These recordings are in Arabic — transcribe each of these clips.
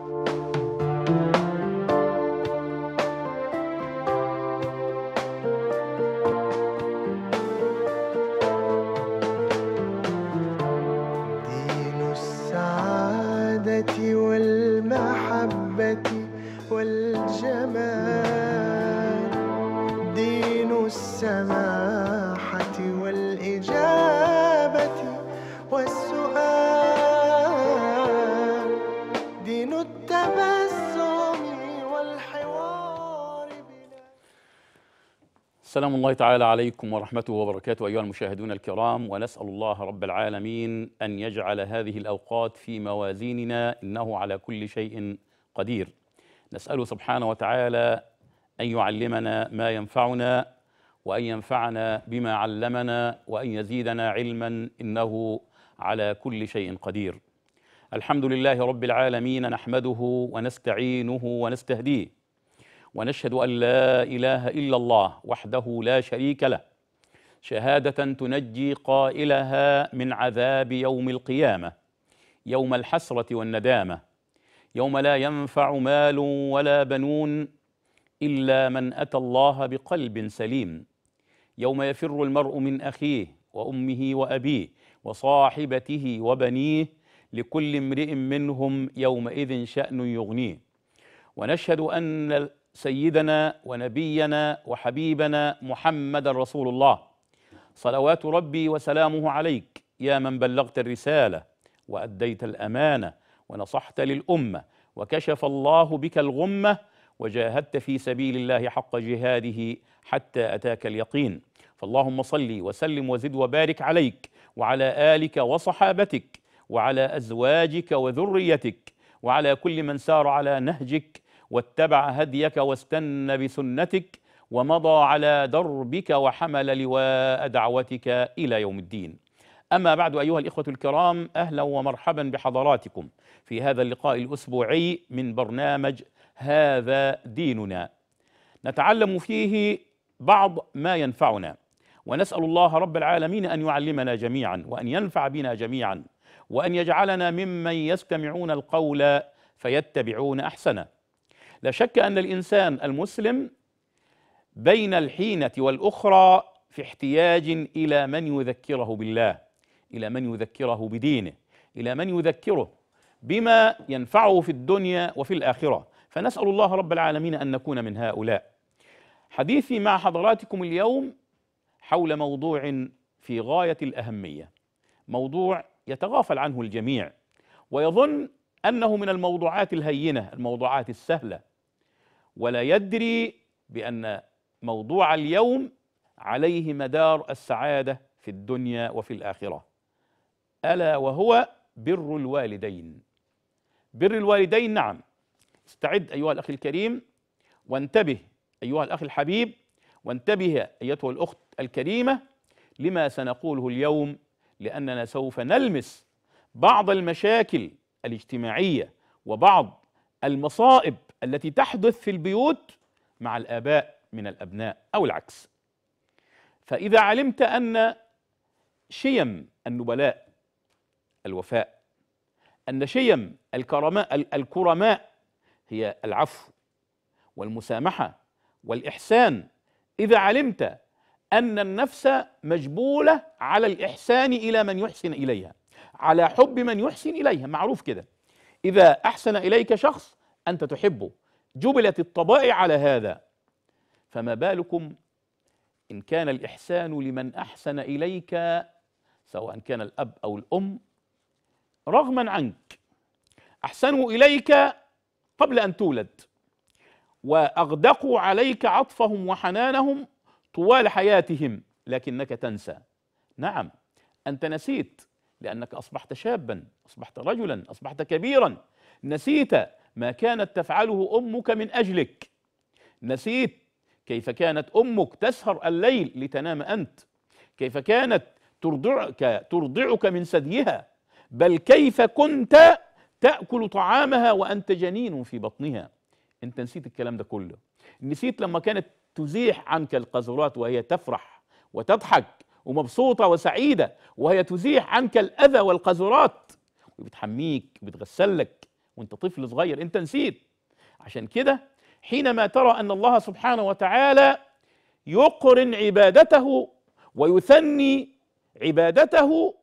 you سلام الله تعالى عليكم ورحمته وبركاته أيها المشاهدون الكرام ونسأل الله رب العالمين أن يجعل هذه الأوقات في موازيننا إنه على كل شيء قدير نسأله سبحانه وتعالى أن يعلمنا ما ينفعنا وأن ينفعنا بما علمنا وأن يزيدنا علما إنه على كل شيء قدير الحمد لله رب العالمين نحمده ونستعينه ونستهديه ونشهد أن لا إله إلا الله وحده لا شريك له شهادة تنجي قائلها من عذاب يوم القيامة يوم الحسرة والندامة يوم لا ينفع مال ولا بنون إلا من أتى الله بقلب سليم يوم يفر المرء من أخيه وأمه وأبيه وصاحبته وبنيه لكل امرئ منهم يومئذ شأن يغنيه ونشهد أن سيدنا ونبينا وحبيبنا محمد رسول الله صلوات ربي وسلامه عليك يا من بلغت الرساله واديت الامانه ونصحت للامه وكشف الله بك الغمه وجاهدت في سبيل الله حق جهاده حتى اتاك اليقين فاللهم صل وسلم وزد وبارك عليك وعلى الك وصحابتك وعلى ازواجك وذريتك وعلى كل من سار على نهجك واتبع هديك واستن بسنتك ومضى على دربك وحمل لواء دعوتك الى يوم الدين. اما بعد ايها الاخوه الكرام اهلا ومرحبا بحضراتكم في هذا اللقاء الاسبوعي من برنامج هذا ديننا. نتعلم فيه بعض ما ينفعنا ونسال الله رب العالمين ان يعلمنا جميعا وان ينفع بنا جميعا وان يجعلنا ممن يستمعون القول فيتبعون احسنه. لا شك أن الإنسان المسلم بين الحينة والأخرى في احتياج إلى من يذكره بالله إلى من يذكره بدينه إلى من يذكره بما ينفعه في الدنيا وفي الآخرة فنسأل الله رب العالمين أن نكون من هؤلاء حديثي مع حضراتكم اليوم حول موضوع في غاية الأهمية موضوع يتغافل عنه الجميع ويظن أنه من الموضوعات الهينة الموضوعات السهلة ولا يدري بأن موضوع اليوم عليه مدار السعادة في الدنيا وفي الآخرة ألا وهو بر الوالدين بر الوالدين نعم استعد أيها الأخ الكريم وانتبه أيها الأخ الحبيب وانتبه أيتها الأخت الكريمة لما سنقوله اليوم لأننا سوف نلمس بعض المشاكل الاجتماعية وبعض المصائب التي تحدث في البيوت مع الآباء من الأبناء أو العكس فإذا علمت أن شيم النبلاء الوفاء أن شيم الكرماء الكرماء هي العفو والمسامحة والإحسان إذا علمت أن النفس مجبولة على الإحسان إلى من يحسن إليها على حب من يحسن إليها معروف كده إذا أحسن إليك شخص أنت تحبه جبلت الطبائع على هذا فما بالكم إن كان الإحسان لمن أحسن إليك سواء كان الأب أو الأم رغما عنك أحسنوا إليك قبل أن تولد وأغدقوا عليك عطفهم وحنانهم طوال حياتهم لكنك تنسى نعم أنت نسيت لأنك أصبحت شابا أصبحت رجلا أصبحت كبيرا نسيت ما كانت تفعله امك من اجلك نسيت كيف كانت امك تسهر الليل لتنام انت كيف كانت ترضعك ترضعك من ثديها بل كيف كنت تاكل طعامها وانت جنين في بطنها انت نسيت الكلام ده كله نسيت لما كانت تزيح عنك القاذورات وهي تفرح وتضحك ومبسوطة وسعيدة وهي تزيح عنك الأذى والقذرات وبتحميك وبتغسلك وانت طفل صغير انت نسيت عشان كده حينما ترى ان الله سبحانه وتعالى يقرن عبادته ويثني عبادته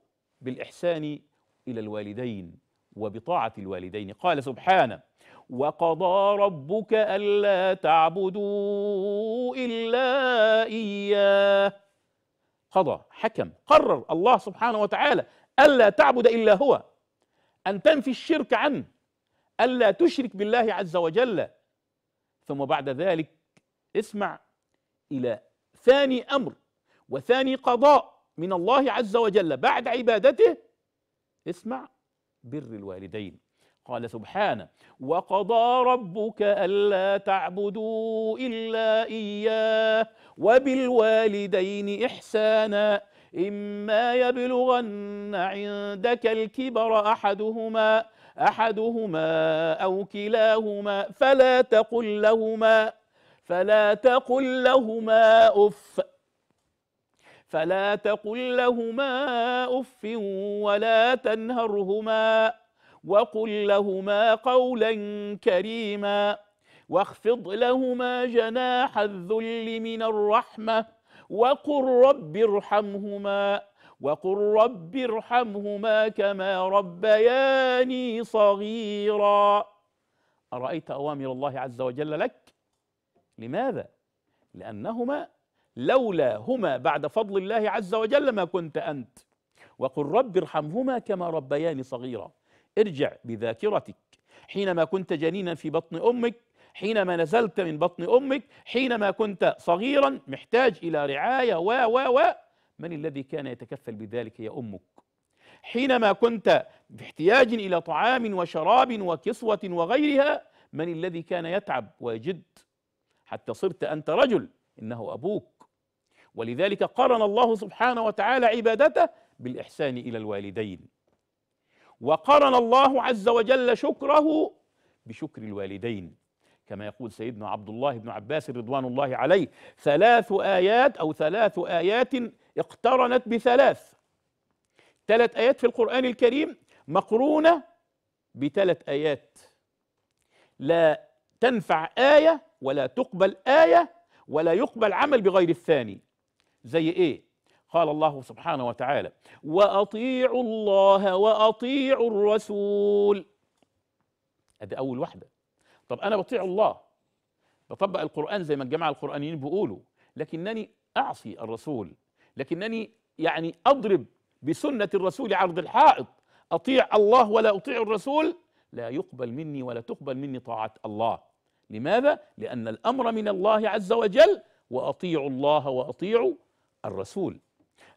بالاحسان الى الوالدين وبطاعه الوالدين قال سبحانه وقضى ربك الا تعبدوا الا اياه قضى حكم قرر الله سبحانه وتعالى الا تعبد الا هو ان تنفي الشرك عنه ألا تشرك بالله عز وجل ثم بعد ذلك اسمع إلى ثاني أمر وثاني قضاء من الله عز وجل بعد عبادته اسمع بر الوالدين قال سبحانه وقضى ربك ألا تعبدوا إلا إياه وبالوالدين إحسانا إما يبلغن عندك الكبر أحدهما أحدهما أو كلاهما فلا تقل لهما فلا تقل لهما أف فلا تقل لهما أف ولا تنهرهما وقل لهما قولا كريما واخفض لهما جناح الذل من الرحمة وقل رب ارحمهما وقل رب ارحمهما كما ربياني صغيرا أرأيت أوامر الله عز وجل لك لماذا؟ لأنهما لولا هما بعد فضل الله عز وجل ما كنت أنت وقل رب ارحمهما كما ربياني صغيرا ارجع بذاكرتك حينما كنت جنينا في بطن أمك حينما نزلت من بطن أمك حينما كنت صغيرا محتاج إلى رعاية و و و من الذي كان يتكفل بذلك هي امك حينما كنت باحتياج الى طعام وشراب وكسوه وغيرها من الذي كان يتعب ويجد حتى صرت انت رجل انه ابوك ولذلك قرن الله سبحانه وتعالى عبادته بالاحسان الى الوالدين وقرن الله عز وجل شكره بشكر الوالدين كما يقول سيدنا عبد الله بن عباس رضوان الله عليه ثلاث آيات أو ثلاث آيات اقترنت بثلاث ثلاث آيات في القرآن الكريم مقرونة بثلاث آيات لا تنفع آية ولا تقبل آية ولا يقبل عمل بغير الثاني زي إيه؟ قال الله سبحانه وتعالى وأطيعوا الله وأطيعوا الرسول أدي أول واحدة طب أنا بطيع الله بطبق القرآن زي ما الجماعة القرآنيين بيقولوا لكنني أعصي الرسول لكنني يعني أضرب بسنة الرسول عرض الحائط أطيع الله ولا أطيع الرسول لا يقبل مني ولا تقبل مني طاعة الله لماذا؟ لأن الأمر من الله عز وجل وأطيعوا الله وأطيعوا الرسول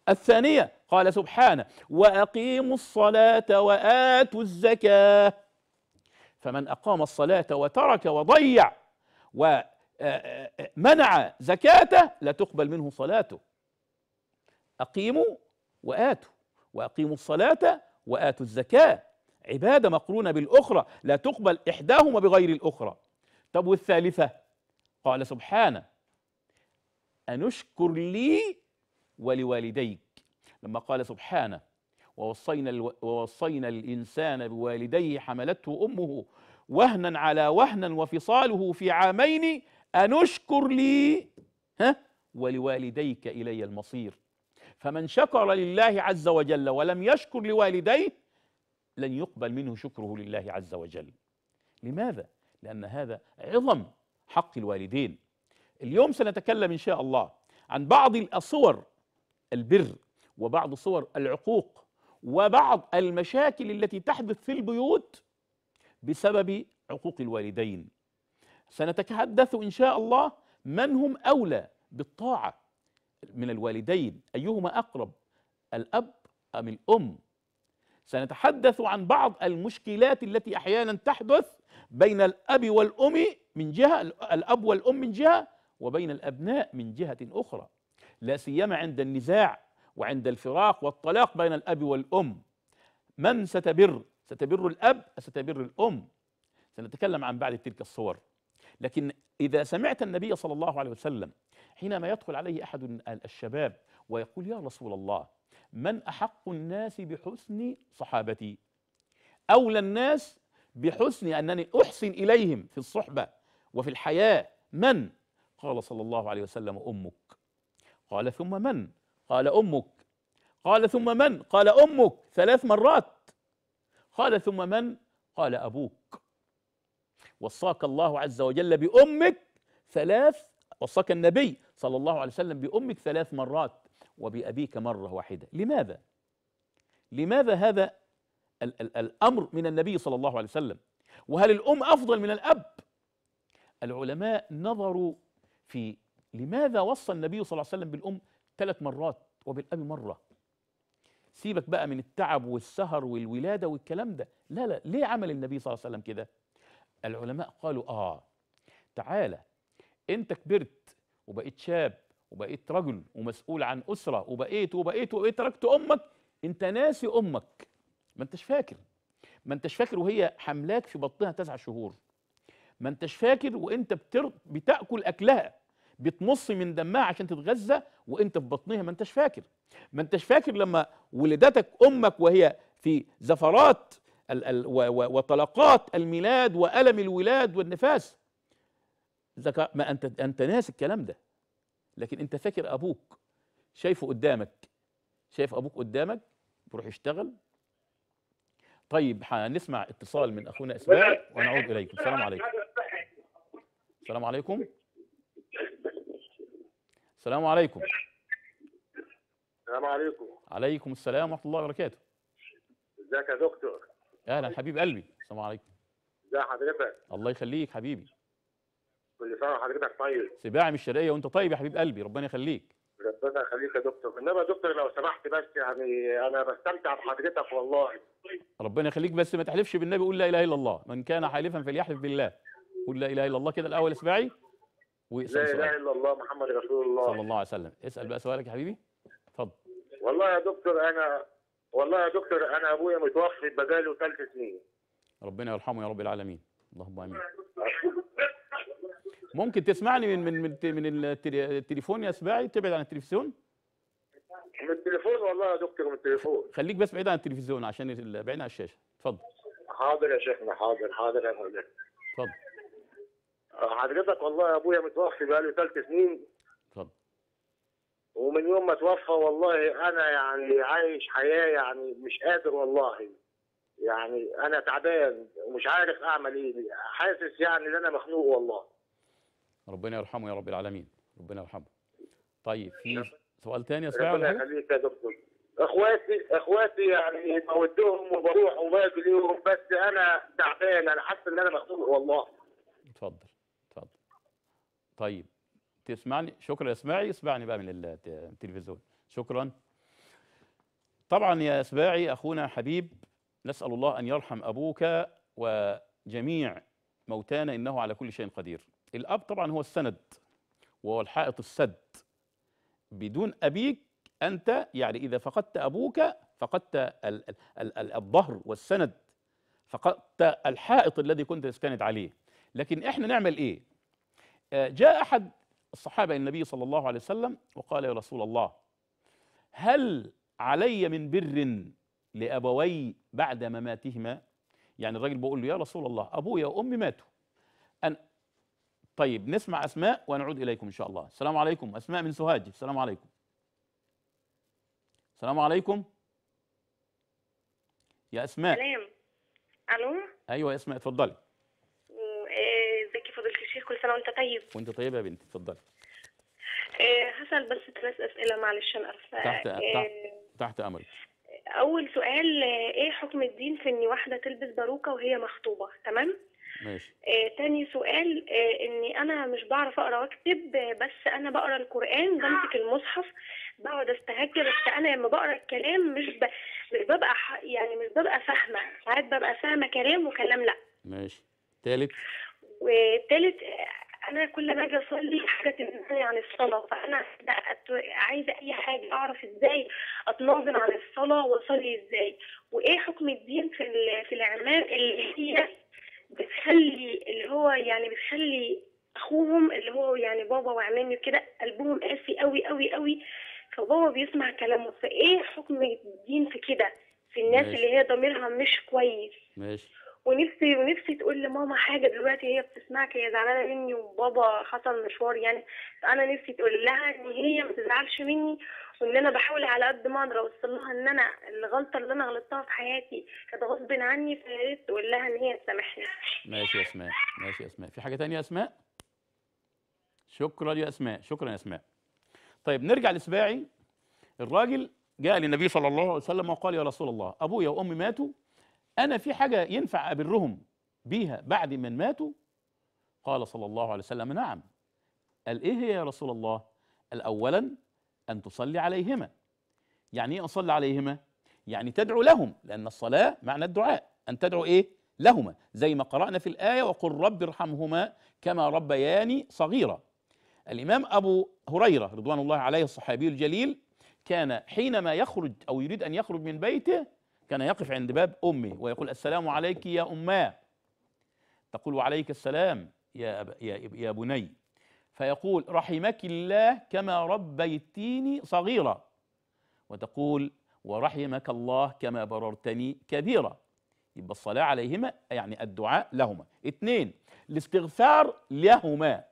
الثانية قال سبحانه وأقيموا الصلاة وآتوا الزكاة فمن أقام الصلاة وترك وضيع ومنع زكاته لا تقبل منه صلاته أقيموا وآتوا وأقيموا الصلاة وآتوا الزكاة عبادة مقرونة بالأخرى لا تقبل إحداهما بغير الأخرى طب والثالثة قال سبحانه أنشكر لي ولوالديك لما قال سبحانه ووصينا, الو... ووصينا الإنسان بوالديه حملته أمه وهنا على وهنا وفصاله في عامين أنشكر لي ها ولوالديك إلي المصير فمن شكر لله عز وجل ولم يشكر لوالديه لن يقبل منه شكره لله عز وجل لماذا لان هذا عظم حق الوالدين اليوم سنتكلم ان شاء الله عن بعض الصور البر وبعض صور العقوق وبعض المشاكل التي تحدث في البيوت بسبب عقوق الوالدين سنتحدث ان شاء الله من هم اولى بالطاعه من الوالدين أيهما أقرب الأب أم الأم سنتحدث عن بعض المشكلات التي أحيانا تحدث بين الأب والأم من جهة الأب والأم من جهة وبين الأبناء من جهة أخرى لا سيما عند النزاع وعند الفراق والطلاق بين الأب والأم من ستبر ستبر الأب ستبر الأم سنتكلم عن بعض تلك الصور لكن إذا سمعت النبي صلى الله عليه وسلم حينما يدخل عليه أحد الشباب ويقول يا رسول الله من أحق الناس بحسن صحابتي أولى الناس بحسن أنني أحسن إليهم في الصحبة وفي الحياة من؟ قال صلى الله عليه وسلم أمك قال ثم من؟ قال أمك قال ثم من؟ قال أمك ثلاث مرات قال ثم من؟ قال أبوك وصاك الله عز وجل بأمك ثلاث وصاك النبي صلى الله عليه وسلم بأمك ثلاث مرات وبأبيك مرة واحدة لماذا؟ لماذا هذا ال ال الأمر من النبي صلى الله عليه وسلم وهل الأم أفضل من الأب؟ العلماء نظروا في لماذا وصى النبي صلى الله عليه وسلم بالأم ثلاث مرات وبالأب مرة سيبك بقى من التعب والسهر والولادة والكلام ده لا لا ليه عمل النبي صلى الله عليه وسلم كده العلماء قالوا آه تعالى انت كبرت وبقيت شاب وبقيت رجل ومسؤول عن اسره وبقيت وبقيت وبقيت تركت امك انت ناسي امك ما انتش فاكر ما انتش فاكر وهي حملاك في بطنها تسع شهور ما انتش فاكر وانت بتر... بتاكل اكلها بتمص من دمها عشان تتغذى وانت في بطنها ما انتش فاكر ما انتش فاكر لما ولدتك امك وهي في زفرات ال... ال... و... و... وطلقات الميلاد والم الولاد والنفاس ذكاء ما انت انت ناسي الكلام ده لكن انت فاكر ابوك شايفه قدامك شايف ابوك قدامك بروح يشتغل طيب هنسمع اتصال من اخونا اسماعيل ونعود اليكم السلام عليكم السلام عليكم السلام عليكم السلام عليكم عليكم السلام ورحمه الله وبركاته ازيك يا دكتور اهلا حبيب قلبي السلام عليكم ازي حضرتك الله يخليك حبيبي كل سنه وحضرتك طيب سباعي من الشرقيه وانت طيب يا حبيب قلبي ربنا يخليك ربنا يخليك يا دكتور انما يا دكتور لو سمحت بس يعني انا بستمتع بحضرتك والله ربنا يخليك بس ما تحلفش بالنبي قول لا اله الا الله من كان حالفا فليحلف بالله قول لا اله الا الله كده الاول اسمعي واسال لا اله الا الله محمد رسول الله صلى الله عليه وسلم اسال بقى سؤالك يا حبيبي اتفضل والله يا دكتور انا والله يا دكتور انا ابويا متوفي بقاله ثلاث سنين ربنا يرحمه يا رب العالمين اللهم امين ممكن تسمعني من من من, من التليفون يا سباعي تبعد عن التلفزيون من التليفون والله يا دكتور من التليفون خليك بس بعيد عن التلفزيون عشان بعيد عن الشاشه اتفضل حاضر يا شيخنا حاضر حاضر يا فندم اتفضل حضرتك والله ابويا متوفي بقاله ثلاث سنين اتفضل ومن يوم ما توفى والله انا يعني عايش حياه يعني مش قادر والله يعني انا تعبان ومش عارف اعمل ايه حاسس يعني ان انا مخنوق والله ربنا يرحمه يا رب العالمين ربنا يرحمه طيب في سؤال ثاني يا صباح ربنا يخليك يا دكتور اخواتي اخواتي يعني بودهم وبروح وباجي ليهم بس انا تعبان انا حاسس ان انا مخنوق والله اتفضل اتفضل طيب تسمعني شكرا اسماعي اسمعني بقى من التلفزيون شكرا طبعا يا اسماعي اخونا حبيب نسال الله ان يرحم ابوك وجميع موتانا انه على كل شيء قدير الاب طبعا هو السند وهو الحائط السد بدون ابيك انت يعني اذا فقدت ابوك فقدت ال ال ال الظهر والسند فقدت الحائط الذي كنت تستند عليه لكن احنا نعمل ايه آه، جاء احد الصحابه النبي صلى الله عليه وسلم وقال يا رسول الله هل علي من بر لابوي بعد مماتهما يعني الراجل بيقول له يا رسول الله ابويا وامي ماتوا طيب نسمع اسماء ونعود اليكم ان شاء الله السلام عليكم اسماء من سوهاج السلام عليكم السلام عليكم يا اسماء سلام الو ايوه يا اسماء اتفضلي إيه، ازيك يا فضيله الشيخ كل سنه وانت طيب وانت طيبه يا بنتي اتفضلي إيه، هسال بس ثلاث اسئله معلش انا اسفه تحت إيه، تحت, تحت امرك اول سؤال ايه حكم الدين في ان واحده تلبس باروكه وهي مخطوبه تمام ماشي آه تاني سؤال آه اني انا مش بعرف اقرا واكتب آه، بس انا بقرا القران بمسك المصحف بقعد استهجى بس انا لما بقرا الكلام مش ب... مش ببقى ح... يعني مش ببقى فاهمه ساعات ببقى فاهمه كلام وكلام لا ماشي تالت وتالت آه، انا كل ما اجي اصلي حاجه تنساني عن الصلاه فانا عايزه اي حاجه اعرف ازاي اتناظم عن الصلاه واصلي ازاي وايه حكم الدين في في الاعمال اللي هي بتخلي اللي هو يعني بتخلي اخوهم اللي هو يعني بابا وعمامي وكده قلبهم قاسي قوي قوي قوي فبابا بيسمع كلامه فايه حكم الدين في كده في الناس ماشي. اللي هي ضميرها مش كويس ماشي ونفسي ونفسي تقول لماما حاجه دلوقتي هي بتسمعك هي زعلانه مني وبابا حصل مشوار يعني فانا نفسي تقول لها ان هي ما تزعلش مني وان انا بحاول على قد ما اقدر اوصل لها ان انا الغلطه اللي انا غلطتها في حياتي كانت غصب عني فيا ريت تقول لها ان هي تسامحني ماشي يا اسماء ماشي يا اسماء في حاجه ثانيه يا اسماء شكرا يا اسماء شكرا يا اسماء طيب نرجع لسباعي الراجل جاء للنبي صلى الله عليه وسلم وقال يا رسول الله ابويا وامي ماتوا أنا في حاجة ينفع أبرهم بيها بعد من ماتوا قال صلى الله عليه وسلم نعم قال إيه هي يا رسول الله قال أولا أن تصلي عليهما يعني إيه أصلي عليهما يعني تدعو لهم لأن الصلاة معنى الدعاء أن تدعو إيه لهما زي ما قرأنا في الآية وقل رب ارحمهما كما ربياني صغيرا الإمام أبو هريرة رضوان الله عليه الصحابي الجليل كان حينما يخرج أو يريد أن يخرج من بيته كان يقف عند باب أمه ويقول السلام عليك يا أماه تقول وعليك السلام يا, أب يا, يا بني فيقول رحمك الله كما ربيتيني صغيرة وتقول ورحمك الله كما بررتني كبيرة يبقى الصلاة عليهما يعني الدعاء لهما اثنين الاستغفار لهما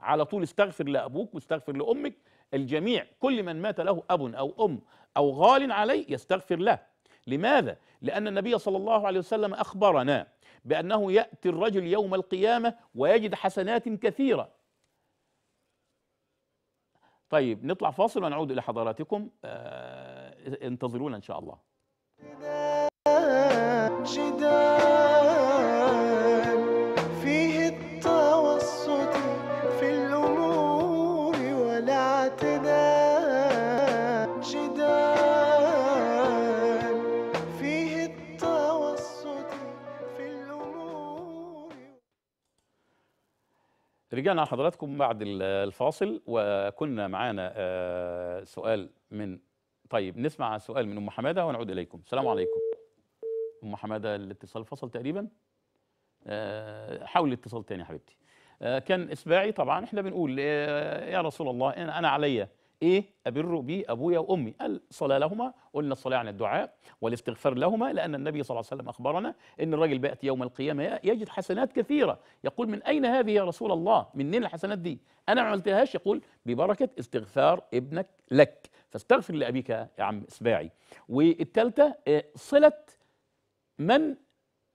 على طول استغفر لأبوك واستغفر لأمك الجميع كل من مات له أب أو أم أو غال عليه يستغفر له لماذا؟ لأن النبي صلى الله عليه وسلم أخبرنا بأنه يأتي الرجل يوم القيامة ويجد حسنات كثيرة طيب نطلع فاصل ونعود إلى حضراتكم آه، انتظرونا إن شاء الله رجعنا حضراتكم بعد الفاصل وكنا معانا آه، سؤال من طيب نسمع سؤال من ام حماده ونعود اليكم السلام عليكم ام حماده الاتصال فصل تقريبا آه، حاول الاتصال تاني يا حبيبتي آه، كان اسباعي طبعا احنا بنقول يا رسول الله انا عليا ايه ابر بي ابويا وامي قال الصلاه لهما قلنا الصلاه عن الدعاء والاستغفار لهما لان النبي صلى الله عليه وسلم اخبرنا ان الرجل بياتي يوم القيامه يجد حسنات كثيره يقول من اين هذه يا رسول الله منين الحسنات دي انا ما عملتهاش يقول ببركه استغفار ابنك لك فاستغفر لابيك يا عم اسباعي والثالثه آه، صله من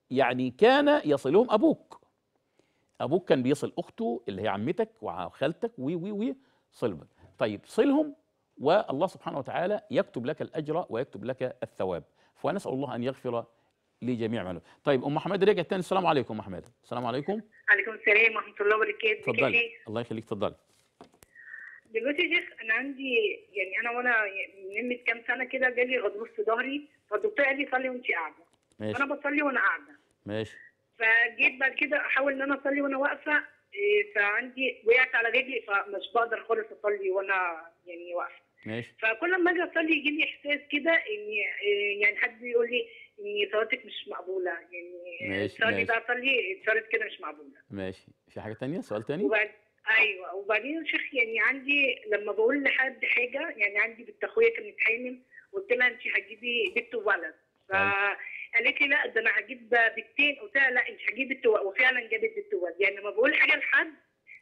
يعني كان يصلهم ابوك ابوك كان بيصل اخته اللي هي عمتك وخالتك و و و صلبك طيب صلهم والله سبحانه وتعالى يكتب لك الأجر ويكتب لك الثواب فنسأل الله أن يغفر لجميع من طيب أم محمد رجعت تاني السلام عليكم أم حماد السلام عليكم عليكم السلام ورحمة الله وبركاته اتفضلي الله يخليك اتفضلي دلوقتي يا شيخ انا عندي يعني انا وانا من كام سنه كده جالي غضروف في ظهري فالدكتور قال لي صلي وانت قاعده ماشي انا بصلي وانا قاعده ماشي فجيت بعد كده احاول ان انا اصلي وانا واقفه فعندي وقعت على رجلي فمش بقدر خالص اصلي وانا يعني واقفه ماشي فكل ما اجي اصلي يجي لي احساس كده ان إيه، يعني حد يقول لي ان صلاتك مش مقبوله يعني ماشي صلي بقى صلي صلاه كده مش مقبوله ماشي في حاجه ثانيه سؤال ثاني وبعد ايوه وبعدين يا شيخ يعني عندي لما بقول لحد حاجه يعني عندي بنت اخويا كانت حامل قلت لها انت هتجيبي بنت وولد فقالت لي لا ده انا هجيب بيتين قلت لها لا انت هجيب التوال وفعلا جابت التوال يعني لما بقول حاجه لحد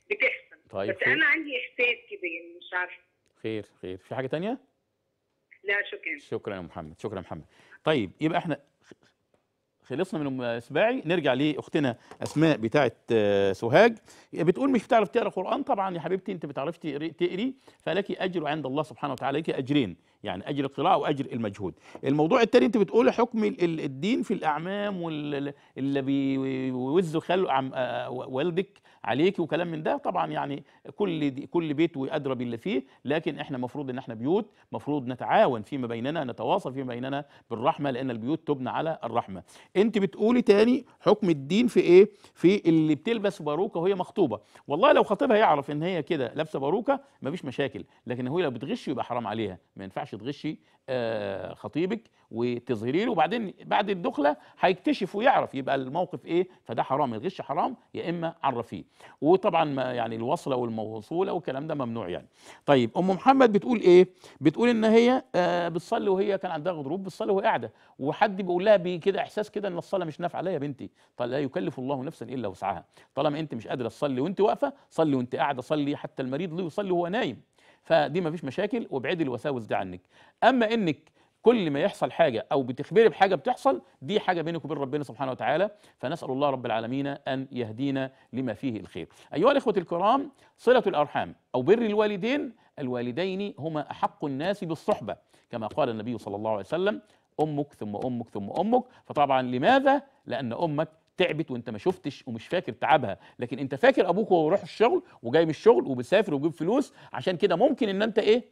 بتحصل طيب بس خير. انا عندي احساس كده يعني مش عارفه خير خير في حاجه تانية؟ لا شكرا شكرا يا محمد شكرا يا محمد طيب يبقى احنا خلصنا من اسباعي نرجع لاختنا اسماء بتاعه آه، سوهاج بتقول مش بتعرف تقرا قران طبعا يا حبيبتي انت بتعرفش تقري فلك اجر عند الله سبحانه وتعالى لك اجرين يعني اجر القراءه واجر المجهود الموضوع الثاني انت بتقول حكم الدين في الاعمام واللي بيوزوا خلوا آه، آه، والدك عليكي وكلام من ده طبعا يعني كل كل بيت وادرى باللي فيه لكن احنا المفروض ان احنا بيوت مفروض نتعاون فيما بيننا نتواصل فيما بيننا بالرحمه لان البيوت تبنى على الرحمه انت بتقولي تاني حكم الدين في ايه في اللي بتلبس باروكه وهي مخطوبه والله لو خطيبها يعرف ان هي كده لابسه باروكه مفيش مشاكل لكن هو لو بتغش يبقى حرام عليها ما ينفعش تغشي آه خطيبك وتظهري له وبعدين بعد الدخله هيكتشف ويعرف يبقى الموقف ايه فده حرام الغش حرام يا اما عرفيه وطبعا ما يعني الوصله والموصوله والكلام ده ممنوع يعني طيب ام محمد بتقول ايه بتقول ان هي آه، بتصلي وهي كان عندها غضروف بتصلي وهي قاعده وحد بيقول لها بكده احساس كده ان الصلاه مش نافعه لا يا بنتي طيب لا يكلف الله نفسا الا وسعها طالما انت مش قادره تصلي وانت واقفه صلي وانت قاعده صلي حتى المريض يصلي وهو نايم فدي مفيش مشاكل وابعدي الوساوس دي عنك اما انك كل ما يحصل حاجه او بتخبري بحاجه بتحصل دي حاجه بينك وبين ربنا سبحانه وتعالى فنسال الله رب العالمين ان يهدينا لما فيه الخير. ايها الاخوه الكرام صله الارحام او بر الوالدين الوالدين هما احق الناس بالصحبه كما قال النبي صلى الله عليه وسلم امك ثم امك ثم امك فطبعا لماذا؟ لان امك تعبت وانت ما شفتش ومش فاكر تعبها لكن انت فاكر ابوك وهو الشغل وجاي من الشغل وبسافر وبيجيب فلوس عشان كده ممكن ان انت ايه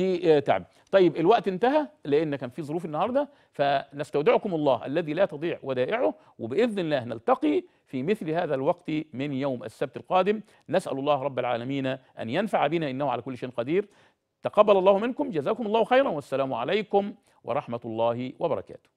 آه، تعب طيب الوقت انتهى لان كان في ظروف النهارده فنستودعكم الله الذي لا تضيع ودائعه وباذن الله نلتقي في مثل هذا الوقت من يوم السبت القادم نسال الله رب العالمين ان ينفع بنا انه على كل شيء قدير تقبل الله منكم جزاكم الله خيرا والسلام عليكم ورحمه الله وبركاته